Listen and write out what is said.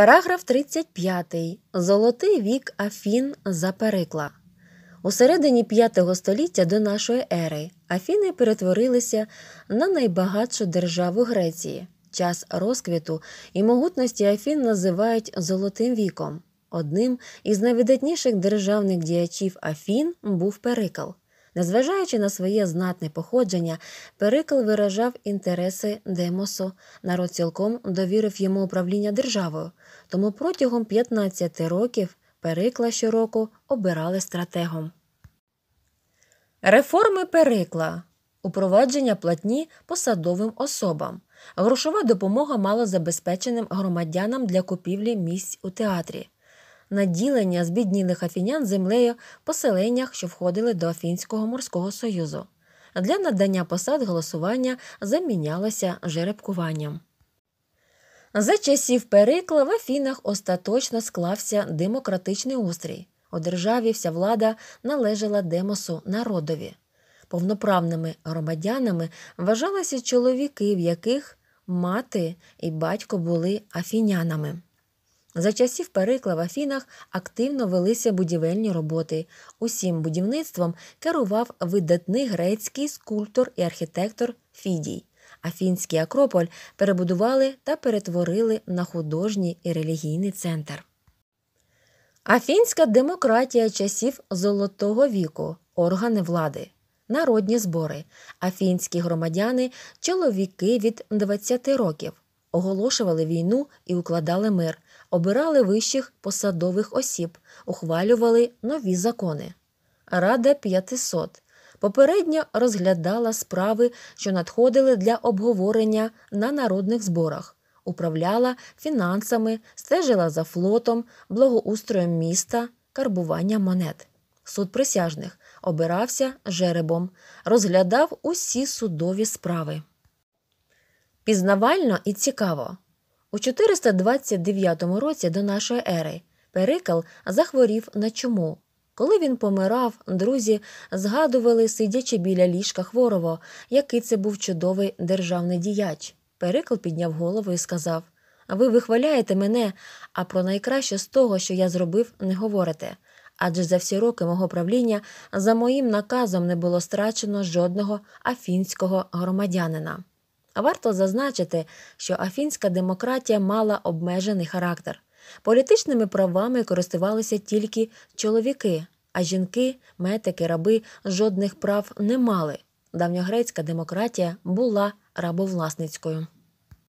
Параграф 35. Золотий вік Афін за перекла. У середині V століття до нашої ери Афіни перетворилися на найбагатшу державу Греції. Час розквіту і могутності Афін називають Золотим віком. Одним із найвидатніших державних діячів Афін був Перикл. Незважаючи на своє знатне походження, Перикл виражав інтереси Демосу. Народ цілком довірив йому управління державою, тому протягом 15 років Перикла щороку обирали стратегом. Реформи Перикла упровадження платні посадовим особам. Грошова допомога забезпеченим громадянам для купівлі місць у театрі. Наділення ділення збіднілих афінян землею поселеннях, що входили до Афінського морського союзу. Для надання посад голосування замінялося жеребкуванням. За часів Перикла в Афінах остаточно склався демократичний устрій. У державі вся влада належала демосу народові. Повноправними громадянами вважалися чоловіки, в яких мати і батько були афінянами. За часів Перикла в Афінах активно велися будівельні роботи. Усім будівництвом керував видатний грецький скульптор і архітектор Фідій. Афінський Акрополь перебудували та перетворили на художній і релігійний центр. Афінська демократія часів Золотого віку, органи влади, народні збори, афінські громадяни, чоловіки від 20 років оголошували війну і укладали мир, обирали вищих посадових осіб, ухвалювали нові закони. Рада 500 попередньо розглядала справи, що надходили для обговорення на народних зборах, управляла фінансами, стежила за флотом, благоустроєм міста, карбування монет. Суд присяжних обирався жеребом, розглядав усі судові справи пізнавально і цікаво. У 429 році до нашої ери Перикл захворів на чому. Коли він помирав, друзі згадували, сидячи біля ліжка хворого, який це був чудовий державний діяч. Перикл підняв голову і сказав Ви вихваляєте мене, а про найкраще з того, що я зробив, не говорите. Адже за всі роки мого правління за моїм наказом не було страчено жодного афінського громадянина. Варто зазначити, що афінська демократія мала обмежений характер. Політичними правами користувалися тільки чоловіки, а жінки, метики, раби жодних прав не мали. Давньогрецька демократія була рабовласницькою.